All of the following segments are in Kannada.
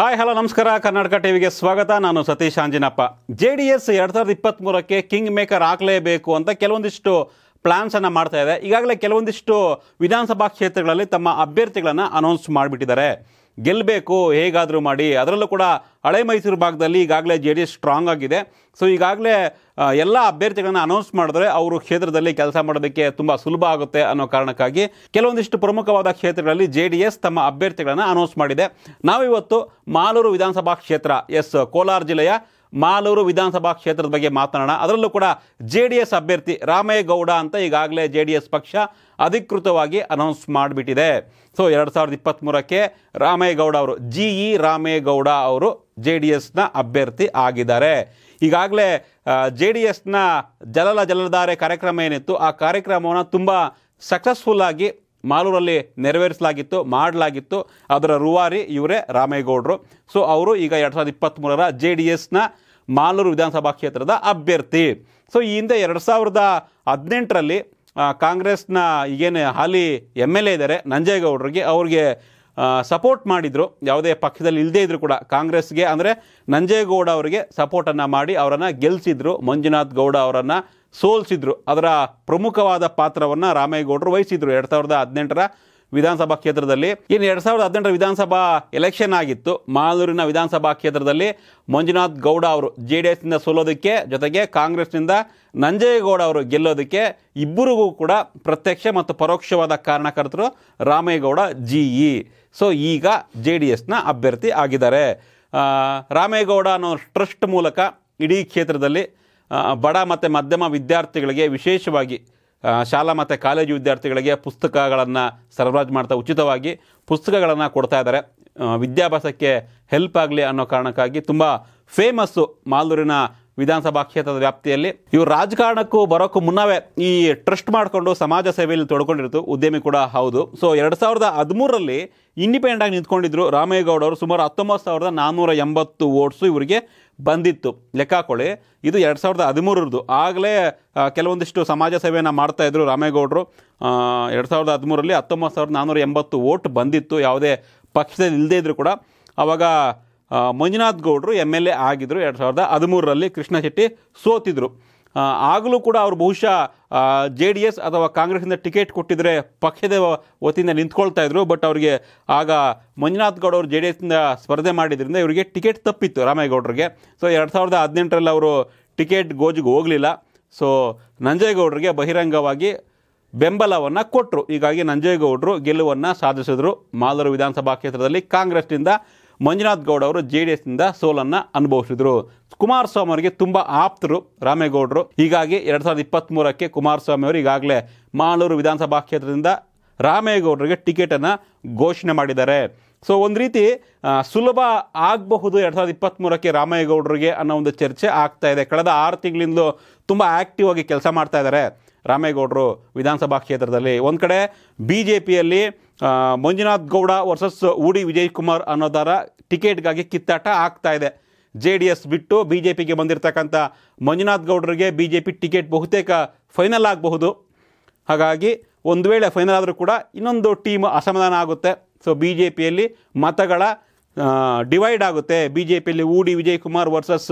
ಹಾಯ್ ಹಲೋ ನಮಸ್ಕಾರ ಕರ್ನಾಟಕ ಟಿವಿಗೆ ಸ್ವಾಗತ ನಾನು Satish Anjinappa J D S ಎರಡು ಸಾವಿರದ ಇಪ್ಪತ್ತ್ಮೂರಕ್ಕೆ ಕಿಂಗ್ ಮೇಕರ್ ಆಗಲೇಬೇಕು ಅಂತ ಕೆಲವೊಂದಿಷ್ಟು ಪ್ಲ್ಯಾನ್ಸನ್ನು ಮಾಡ್ತಾ ಇದೆ ಈಗಾಗಲೇ ಕೆಲವೊಂದಿಷ್ಟು ವಿಧಾನಸಭಾ ಕ್ಷೇತ್ರಗಳಲ್ಲಿ ತಮ್ಮ ಅಭ್ಯರ್ಥಿಗಳನ್ನು ಅನೌನ್ಸ್ ಮಾಡಿಬಿಟ್ಟಿದ್ದಾರೆ ಗೆಲ್ಲಬೇಕು ಹೇಗಾದರೂ ಮಾಡಿ ಅದರಲ್ಲೂ ಕೂಡ ಹಳೆ ಮೈಸೂರು ಭಾಗದಲ್ಲಿ ಈಗಾಗಲೇ ಜೆ ಡಿ ಎಸ್ ಸ್ಟ್ರಾಂಗ್ ಆಗಿದೆ ಸೊ ಈಗಾಗಲೇ ಎಲ್ಲ ಅಭ್ಯರ್ಥಿಗಳನ್ನು ಅನೌನ್ಸ್ ಮಾಡಿದ್ರೆ ಅವರು ಕ್ಷೇತ್ರದಲ್ಲಿ ಕೆಲಸ ಮಾಡೋದಕ್ಕೆ ತುಂಬ ಸುಲಭ ಆಗುತ್ತೆ ಅನ್ನೋ ಕಾರಣಕ್ಕಾಗಿ ಕೆಲವೊಂದಿಷ್ಟು ಪ್ರಮುಖವಾದ ಕ್ಷೇತ್ರಗಳಲ್ಲಿ ಜೆ ಡಿ ಎಸ್ ತಮ್ಮ ಅಭ್ಯರ್ಥಿಗಳನ್ನು ಅನೌನ್ಸ್ ಮಾಡಿದೆ ನಾವಿವತ್ತು ಮಾಲೂರು ವಿಧಾನಸಭಾ ಕ್ಷೇತ್ರ ಎಸ್ ಕೋಲಾರ ಜಿಲ್ಲೆಯ ಮಾಲೂರು ವಿಧಾನಸಭಾ ಕ್ಷೇತ್ರದ ಬಗ್ಗೆ ಮಾತನಾಡೋಣ ಅದರಲ್ಲೂ ಕೂಡ ಜೆ ಡಿ ಎಸ್ ಅಭ್ಯರ್ಥಿ ರಾಮೇಗೌಡ ಅಂತ ಈಗಾಗಲೇ ಜೆ ಡಿ ಎಸ್ ಪಕ್ಷ ಅಧಿಕೃತವಾಗಿ ಅನೌನ್ಸ್ ಮಾಡಿಬಿಟ್ಟಿದೆ ಸೊ ಎರಡು ಸಾವಿರದ ಇಪ್ಪತ್ತ್ಮೂರಕ್ಕೆ ರಾಮೇಗೌಡ ಅವರು ಜಿ ಇ ರಾಮೇಗೌಡ ಅವರು ಜೆ ಡಿ ಎಸ್ನ ಅಭ್ಯರ್ಥಿ ಆಗಿದ್ದಾರೆ ಈಗಾಗಲೇ ಜೆ ಡಿ ಎಸ್ನ ಜಲಲ ಜಲಧಾರೆ ಕಾರ್ಯಕ್ರಮ ಏನಿತ್ತು ಆ ಕಾರ್ಯಕ್ರಮವನ್ನು ತುಂಬ ಸಕ್ಸಸ್ಫುಲ್ಲಾಗಿ ಮಾಲೂರಲ್ಲಿ ನೆರವೇರಿಸಲಾಗಿತ್ತು ಮಾಡಲಾಗಿತ್ತು ಅದರ ರೂವಾರಿ ಇವರೇ ರಾಮೇಗೌಡರು ಸೊ ಅವರು ಈಗ ಎರಡು ಸಾವಿರದ ಇಪ್ಪತ್ತ್ಮೂರರ ಜೆ ಡಿ ಎಸ್ನ ಮಾಲೂರು ವಿಧಾನಸಭಾ ಕ್ಷೇತ್ರದ ಅಭ್ಯರ್ಥಿ ಸೊ ಈ ಹಿಂದೆ ಎರಡು ಸಾವಿರದ ಹದಿನೆಂಟರಲ್ಲಿ ಕಾಂಗ್ರೆಸ್ನ ಈಗೇನು ಹಾಲಿ ಎಮ್ ಎಲ್ ಎ ಇದ್ದಾರೆ ನಂಜೇಗೌಡರಿಗೆ ಅವ್ರಿಗೆ ಸಪೋರ್ಟ್ ಮಾಡಿದರು ಯಾವುದೇ ಪಕ್ಷದಲ್ಲಿ ಇಲ್ಲದೇ ಇದ್ದರೂ ಕೂಡ ಕಾಂಗ್ರೆಸ್ಗೆ ಅಂದರೆ ನಂಜೇಗೌಡ ಅವರಿಗೆ ಸಪೋರ್ಟನ್ನು ಮಾಡಿ ಅವರನ್ನು ಗೆಲ್ಲಿಸಿದ್ರು ಮಂಜುನಾಥ್ ಗೌಡ ಅವರನ್ನು ಸೋಲಿಸಿದ್ರು ಅದರ ಪ್ರಮುಖವಾದ ಪಾತ್ರವನ್ನು ರಾಮೇಗೌಡರು ವಹಿಸಿದ್ರು ಎರಡು ಸಾವಿರದ ಹದಿನೆಂಟರ ವಿಧಾನಸಭಾ ಕ್ಷೇತ್ರದಲ್ಲಿ ಇನ್ನು ಎರಡು ಸಾವಿರದ ಹದಿನೆಂಟರ ವಿಧಾನಸಭಾ ಎಲೆಕ್ಷನ್ ಆಗಿತ್ತು ಮಾಲೂರಿನ ವಿಧಾನಸಭಾ ಕ್ಷೇತ್ರದಲ್ಲಿ ಮಂಜುನಾಥ್ ಗೌಡ ಅವರು ಜೆ ಡಿ ಎಸ್ನಿಂದ ಸೋಲೋದಕ್ಕೆ ಜೊತೆಗೆ ಕಾಂಗ್ರೆಸ್ನಿಂದ ನಂಜೇಗೌಡ ಅವರು ಗೆಲ್ಲೋದಕ್ಕೆ ಇಬ್ಬರಿಗೂ ಕೂಡ ಪ್ರತ್ಯಕ್ಷ ಮತ್ತು ಪರೋಕ್ಷವಾದ ಕಾರಣಕರ್ತರು ರಾಮೇಗೌಡ ಜಿ ಇ ಸೊ ಈಗ ಜೆ ಡಿ ಎಸ್ನ ಅಭ್ಯರ್ಥಿ ಆಗಿದ್ದಾರೆ ರಾಮೇಗೌಡ ಅನ್ನೋ ಟ್ರಸ್ಟ್ ಮೂಲಕ ಇಡೀ ಕ್ಷೇತ್ರದಲ್ಲಿ ಬಡ ಮತ್ತು ಮಧ್ಯಮ ವಿದ್ಯಾರ್ಥಿಗಳಿಗೆ ವಿಶೇಷವಾಗಿ ಶಾಲಾ ಮತ್ತು ಕಾಲೇಜು ವಿದ್ಯಾರ್ಥಿಗಳಿಗೆ ಪುಸ್ತಕಗಳನ್ನು ಸರಬರಾಜು ಮಾಡ್ತಾ ಉಚಿತವಾಗಿ ಪುಸ್ತಕಗಳನ್ನು ಕೊಡ್ತಾ ಇದ್ದಾರೆ ವಿದ್ಯಾಭ್ಯಾಸಕ್ಕೆ ಹೆಲ್ಪ್ ಆಗಲಿ ಅನ್ನೋ ಕಾರಣಕ್ಕಾಗಿ ತುಂಬ ಫೇಮಸ್ಸು ಮಾಲೂರಿನ ವಿಧಾನಸಭಾ ಕ್ಷೇತ್ರದ ವ್ಯಾಪ್ತಿಯಲ್ಲಿ ಇವರು ರಾಜಕಾರಣಕ್ಕೂ ಬರೋಕ್ಕೂ ಮುನ್ನವೇ ಈ ಟ್ರಸ್ಟ್ ಮಾಡಿಕೊಂಡು ಸಮಾಜ ಸೇವೆಯಲ್ಲಿ ತೊಡ್ಕೊಂಡಿರ್ತು ಉದ್ಯಮಿ ಕೂಡ ಹೌದು ಸೊ ಎರಡು ಸಾವಿರದ ಹದಿಮೂರರಲ್ಲಿ ಇಂಡಿಪೆಂಡೆಂಟ್ ಆಗಿ ನಿಂತ್ಕೊಂಡಿದ್ರು ರಾಮೇಗೌಡ ಅವರು ಸುಮಾರು ಹತ್ತೊಂಬತ್ತು ಸಾವಿರದ ನಾನ್ನೂರ ಎಂಬತ್ತು ವೋಟ್ಸು ಇವರಿಗೆ ಬಂದಿತ್ತು ಲೆಕ್ಕ ಹಾಕೊಳ್ಳಿ ಇದು ಎರಡು ಸಾವಿರದ ಹದಿಮೂರರದು ಆಗಲೇ ಕೆಲವೊಂದಿಷ್ಟು ಸಮಾಜ ಸೇವೆಯನ್ನು ಮಾಡ್ತಾಯಿದ್ರು ರಾಮೇಗೌಡರು ಎರಡು ಸಾವಿರದ ಹದಿಮೂರರಲ್ಲಿ ಹತ್ತೊಂಬತ್ತು ಸಾವಿರದ ನಾನ್ನೂರ ಎಂಬತ್ತು ವೋಟ್ ಬಂದಿತ್ತು ಯಾವುದೇ ಪಕ್ಷದಲ್ಲಿ ಇಲ್ಲದೇ ಇದ್ದರೂ ಕೂಡ ಆವಾಗ ಮಂಜುನಾಥ್ ಗೌಡರು ಎಮ್ ಎಲ್ ಎ ಆಗಿದ್ದರು ಎರಡು ಸಾವಿರದ ಹದಿಮೂರರಲ್ಲಿ ಕೃಷ್ಣ ಶೆಟ್ಟಿ ಸೋತಿದ್ರು ಆಗಲೂ ಕೂಡ ಅವರು ಬಹುಶಃ ಜೆ ಡಿ ಎಸ್ ಅಥವಾ ಕಾಂಗ್ರೆಸ್ನಿಂದ ಟಿಕೆಟ್ ಕೊಟ್ಟಿದ್ರೆ ಪಕ್ಷದ ವತಿಯಿಂದ ನಿಂತ್ಕೊಳ್ತಾ ಇದ್ರು ಬಟ್ ಅವರಿಗೆ ಆಗ ಮಂಜುನಾಥ್ ಗೌಡ ಅವರು ಜೆ ಡಿ ಎಸ್ನಿಂದ ಸ್ಪರ್ಧೆ ಮಾಡಿದ್ರಿಂದ ಇವರಿಗೆ ಟಿಕೆಟ್ ತಪ್ಪಿತ್ತು ರಾಮೇಗೌಡರಿಗೆ ಸೊ ಎರಡು ಸಾವಿರದ ಹದಿನೆಂಟರಲ್ಲಿ ಅವರು ಟಿಕೆಟ್ ಗೋಜಿಗೆ ಹೋಗಲಿಲ್ಲ ಸೊ ನಂಜೇಗೌಡರಿಗೆ ಬಹಿರಂಗವಾಗಿ ಬೆಂಬಲವನ್ನು ಕೊಟ್ಟರು ಹೀಗಾಗಿ ನಂಜೇಗೌಡರು ಗೆಲುವನ್ನು ಸಾಧಿಸಿದರು ಮಾಲೂರು ವಿಧಾನಸಭಾ ಕ್ಷೇತ್ರದಲ್ಲಿ ಕಾಂಗ್ರೆಸ್ನಿಂದ ಮಂಜುನಾಥ್ ಗೌಡ ಅವರು ಜೆ ಡಿ ಎಸ್ನಿಂದ ಸೋಲನ್ನು ಅನುಭವಿಸಿದರು ಕುಮಾರಸ್ವಾಮಿ ಅವರಿಗೆ ತುಂಬ ಆಪ್ತರು ರಾಮೇಗೌಡರು ಹೀಗಾಗಿ ಎರಡು ಸಾವಿರದ ಇಪ್ಪತ್ತ್ಮೂರಕ್ಕೆ ಕುಮಾರಸ್ವಾಮಿ ಅವರು ಈಗಾಗಲೇ ಮಾಲೂರು ವಿಧಾನಸಭಾ ಕ್ಷೇತ್ರದಿಂದ ರಾಮೇಗೌಡರಿಗೆ ಟಿಕೆಟನ್ನು ಘೋಷಣೆ ಮಾಡಿದ್ದಾರೆ ಸೊ ಒಂದು ರೀತಿ ಸುಲಭ ಆಗಬಹುದು ಎರಡು ಸಾವಿರದ ಇಪ್ಪತ್ತ್ಮೂರಕ್ಕೆ ರಾಮೇಗೌಡರಿಗೆ ಅನ್ನೋ ಒಂದು ಚರ್ಚೆ ಆಗ್ತಾ ಇದೆ ಕಳೆದ ಆರು ತಿಂಗಳಿಂದಲೂ ತುಂಬ ಆ್ಯಕ್ಟಿವ್ ಆಗಿ ಕೆಲಸ ಮಾಡ್ತಾ ಇದ್ದಾರೆ ರಾಮೇಗೌಡರು ವಿಧಾನಸಭಾ ಕ್ಷೇತ್ರದಲ್ಲಿ ಒಂದು ಕಡೆ ಬಿ ಜೆ ಪಿಯಲ್ಲಿ ಮಂಜುನಾಥ್ ಗೌಡ ವರ್ಸಸ್ ಉಡಿ ವಿಜಯ್ ಕುಮಾರ್ ಅನ್ನೋದರ ಟಿಕೆಟ್ಗಾಗಿ ಕಿತ್ತಾಟ ಆಗ್ತಾ ಇದೆ ಜೆ ಡಿ ಎಸ್ ಬಿಟ್ಟು ಬಿ ಜೆ ಪಿಗೆ ಬಂದಿರತಕ್ಕಂಥ ಮಂಜುನಾಥ್ ಗೌಡರಿಗೆ ಬಿ ಜೆ ಪಿ ಟಿಕೆಟ್ ಬಹುತೇಕ ಫೈನಲ್ ಆಗಬಹುದು ಹಾಗಾಗಿ ಒಂದು ವೇಳೆ ಫೈನಲ್ ಆದರೂ ಕೂಡ ಇನ್ನೊಂದು ಟೀಮ್ ಅಸಮಾಧಾನ ಆಗುತ್ತೆ ಸೊ ಬಿ ಜೆ ಪಿಯಲ್ಲಿ ಮತಗಳ ಡಿವೈಡ್ ಆಗುತ್ತೆ ಬಿ ಜೆ ಪಿಯಲ್ಲಿ ಯು ವಿಜಯ್ ಕುಮಾರ್ ವರ್ಸಸ್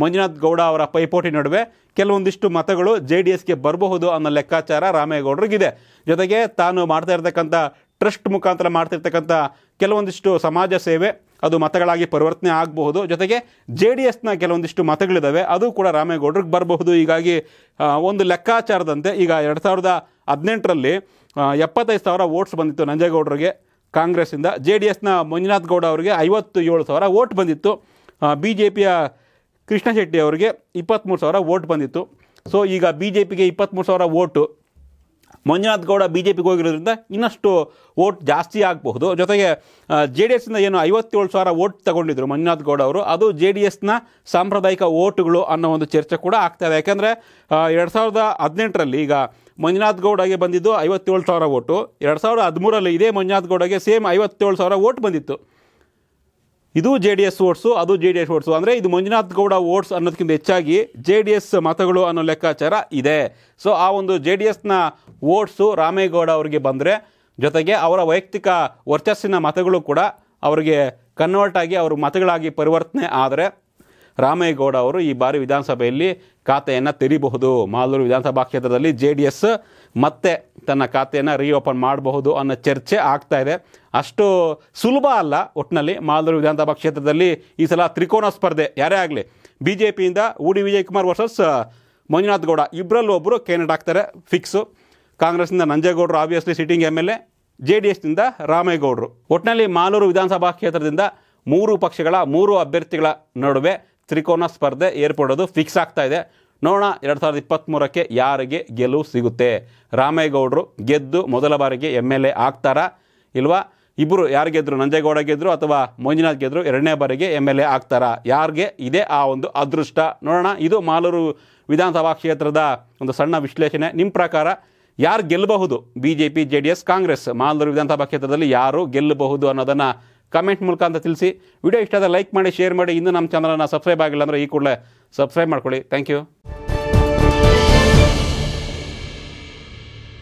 ಮಂಜುನಾಥ್ ಗೌಡ ಅವರ ಪೈಪೋಟಿ ನಡುವೆ ಕೆಲವೊಂದಿಷ್ಟು ಮತಗಳು ಜೆ ಡಿ ಎಸ್ಗೆ ಬರಬಹುದು ಅನ್ನೋ ಲೆಕ್ಕಾಚಾರ ರಾಮೇಗೌಡರಿಗಿದೆ ಜೊತೆಗೆ ತಾನು ಮಾಡ್ತಾ ಇರತಕ್ಕಂಥ ಟ್ರಸ್ಟ್ ಮುಖಾಂತರ ಮಾಡ್ತಿರ್ತಕ್ಕಂಥ ಕೆಲವೊಂದಿಷ್ಟು ಸಮಾಜ ಸೇವೆ ಅದು ಮತಗಳಾಗಿ ಪರಿವರ್ತನೆ ಆಗಬಹುದು ಜೊತೆಗೆ ಜೆ ಡಿ ಎಸ್ನ ಕೆಲವೊಂದಿಷ್ಟು ಮತಗಳಿದ್ದಾವೆ ಅದು ಕೂಡ ರಾಮೇಗೌಡರಿಗೆ ಬರಬಹುದು ಹೀಗಾಗಿ ಒಂದು ಲೆಕ್ಕಾಚಾರದಂತೆ ಈಗ ಎರಡು ಸಾವಿರದ ಹದಿನೆಂಟರಲ್ಲಿ ಎಪ್ಪತ್ತೈದು ಸಾವಿರ ಓಟ್ಸ್ ಬಂದಿತ್ತು ನಂಜೇಗೌಡರಿಗೆ ಕಾಂಗ್ರೆಸ್ಸಿಂದ ಜೆ ಡಿ ಎಸ್ನ ಮಂಜುನಾಥ್ ಗೌಡ ಅವರಿಗೆ ಐವತ್ತು ಏಳು ಸಾವಿರ ಓಟ್ ಬಂದಿತ್ತು ಬಿ ಜೆ ಪಿಯ ಕೃಷ್ಣ ಶೆಟ್ಟಿ ಅವರಿಗೆ ಇಪ್ಪತ್ತ್ಮೂರು ಸಾವಿರ ಓಟ್ ಬಂದಿತ್ತು ಸೊ ಈಗ ಬಿ ಜೆ ಪಿಗೆ ಇಪ್ಪತ್ತ್ಮೂರು ಸಾವಿರ vote Manjunath Gowda B J ಪಿಗೆ ಹೋಗಿರೋದ್ರಿಂದ ಇನ್ನಷ್ಟು ವೋಟ್ ಜಾಸ್ತಿ ಆಗಬಹುದು ಜೊತೆಗೆ ಜೆ ಡಿ ಎಸ್ನ ಏನು ಐವತ್ತೇಳು ಸಾವಿರ ವೋಟ್ ತಗೊಂಡಿದ್ರು ಮಂಜುನಾಥ್ ಗೌಡ ಅವರು ಅದು ಜೆ ಡಿ ಎಸ್ನ ಸಾಂಪ್ರದಾಯಿಕ ವೋಟ್ಗಳು ಅನ್ನೋ ಒಂದು ಚರ್ಚೆ ಕೂಡ ಆಗ್ತಾ ಇದೆ ಯಾಕೆಂದರೆ ಎರಡು ಸಾವಿರದ ಹದಿನೆಂಟರಲ್ಲಿ ಈಗ ಮಂಜುನಾಥ್ ಗೌಡಗೆ ಬಂದಿದ್ದು ಐವತ್ತೇಳು ಸಾವಿರ ವೋಟು ಎರಡು ಸಾವಿರದ ಹದಿಮೂರಲ್ಲಿ ಇದೇ ಮಂಜುನಾಥ್ ಗೌಡಗೆ ಸೇಮ್ ಐವತ್ತೇಳು ಸಾವಿರ ಓಟ್ ಬಂದಿತ್ತು ಇದು ಜೆ ಡಿ ಎಸ್ ಓಟ್ಸು ಅದು ಜೆ ಡಿ ಎಸ್ ಓಟ್ಸು ಅಂದರೆ ಇದು ಮಂಜುನಾಥ್ ಗೌಡ ಓಟ್ಸ್ ಅನ್ನೋದಕ್ಕಿಂತ ಹೆಚ್ಚಾಗಿ ಜೆ ಡಿ ಎಸ್ ಮತಗಳು ಅನ್ನೋ ಲೆಕ್ಕಾಚಾರ ಇದೆ ಸೊ ಆ ಒಂದು ಜೆ ಡಿ ಎಸ್ನ ಓಟ್ಸು ರಾಮೇಗೌಡ ಅವರಿಗೆ ಬಂದರೆ ಜೊತೆಗೆ ಅವರ ವೈಯಕ್ತಿಕ ವರ್ಚಸ್ಸಿನ ಮತಗಳು ಕೂಡ ಅವರಿಗೆ ಕನ್ವರ್ಟ್ ಆಗಿ ಅವ್ರ ಮತಗಳಾಗಿ ಪರಿವರ್ತನೆ ಆದರೆ ರಾಮೇಗೌಡ ಅವರು ಈ ಬಾರಿ ವಿಧಾನಸಭೆಯಲ್ಲಿ ಖಾತೆಯನ್ನು ತೆರೀಬಹುದು ಮಾಲೂರು ವಿಧಾನಸಭಾ ಕ್ಷೇತ್ರದಲ್ಲಿ ಜೆ ಡಿ ಎಸ್ ಮತ್ತೆ ತನ್ನ ಖಾತೆಯನ್ನು ರೀಓಪನ್ ಮಾಡಬಹುದು ಅನ್ನೋ ಚರ್ಚೆ ಆಗ್ತಾ ಇದೆ ಅಷ್ಟು ಸುಲಭ ಅಲ್ಲ ಒಟ್ಟಿನಲ್ಲಿ ಮಾಲೂರು ವಿಧಾನಸಭಾ ಕ್ಷೇತ್ರದಲ್ಲಿ ಈ ಸಲ ತ್ರಿಕೋನ ಸ್ಪರ್ಧೆ ಯಾರೇ ಆಗಲಿ ಬಿ ಜೆ ಪಿಯಿಂದ U D Vijayakumar versus Manjunath Gowda ಇಬ್ಬರಲ್ಲಿ ಒಬ್ಬರು ಕ್ಯಾಂಡಿಡೇಟ್ ಆಗ್ತಾರೆ ಫಿಕ್ಸು ಕಾಂಗ್ರೆಸ್ನಿಂದ ನಂಜೇಗೌಡರು obviously sitting M L A J D ಎಸ್ನಿಂದ ರಾಮೇಗೌಡರು ಒಟ್ಟಿನಲ್ಲಿ ಮಾಲೂರು ವಿಧಾನಸಭಾ ಕ್ಷೇತ್ರದಿಂದ ಮೂರು ಪಕ್ಷಗಳ ಮೂರು ಅಭ್ಯರ್ಥಿಗಳ ನಡುವೆ ತ್ರಿಕೋನ ಸ್ಪರ್ಧೆ ಏರ್ಪಡೋದು ಫಿಕ್ಸ್ ಆಗ್ತಾ ಇದೆ ನೋಡೋಣ ಎರಡು ಸಾವಿರದ ಇಪ್ಪತ್ತ್ಮೂರಕ್ಕೆ ಯಾರಿಗೆ ಗೆಲುವು ಸಿಗುತ್ತೆ ರಾಮೇಗೌಡರು ಗೆದ್ದು ಮೊದಲ ಬಾರಿಗೆ ಎಮ್ ಎಲ್ ಎ ಆಗ್ತಾರಾ ಇಲ್ವಾ ಇಬ್ಬರು ಯಾರು ಗೆದ್ದರು ನಂಜೇಗೌಡ ಗೆದ್ದರು ಅಥವಾ ಮಂಜುನಾಥ್ ಗೆದ್ದರು ಎರಡನೇ ಬಾರಿಗೆ ಎಮ್ ಎಲ್ ಎ ಆಗ್ತಾರಾ ಯಾರಿಗೆ ಇದೇ ಆ ಒಂದು ಅದೃಷ್ಟ ನೋಡೋಣ ಇದು ಮಾಲೂರು ವಿಧಾನಸಭಾ ಕ್ಷೇತ್ರದ ಒಂದು ಸಣ್ಣ ವಿಶ್ಲೇಷಣೆ ನಿಮ್ಮ ಪ್ರಕಾರ ಯಾರು ಗೆಲ್ಲಬಹುದು B J P J D S Congress Malur ವಿಧಾನಸಭಾ ಕ್ಷೇತ್ರದಲ್ಲಿ ಯಾರು ಗೆಲ್ಲಬಹುದು ಅನ್ನೋದನ್ನು ಕಮೆಂಟ್ ಮೂಲಕ ಅಂತ ತಿಳಿಸಿ ವಿಡಿಯೋ ಇಷ್ಟ ಆದರೆ ಲೈಕ್ ಮಾಡಿ ಶೇರ್ ಮಾಡಿ ಇನ್ನೂ ನಮ್ಮ ಚಾನಲನ್ನು ಸಬ್ಸ್ಕ್ರೈಬ್ ಆಗಿಲ್ಲ ಅಂದರೆ ಈ ಕೂಡಲೇ ಸಬ್ಸ್ಕ್ರೈಬ್ ಮಾಡ್ಕೊಳ್ಳಿ ಥ್ಯಾಂಕ್ ಯು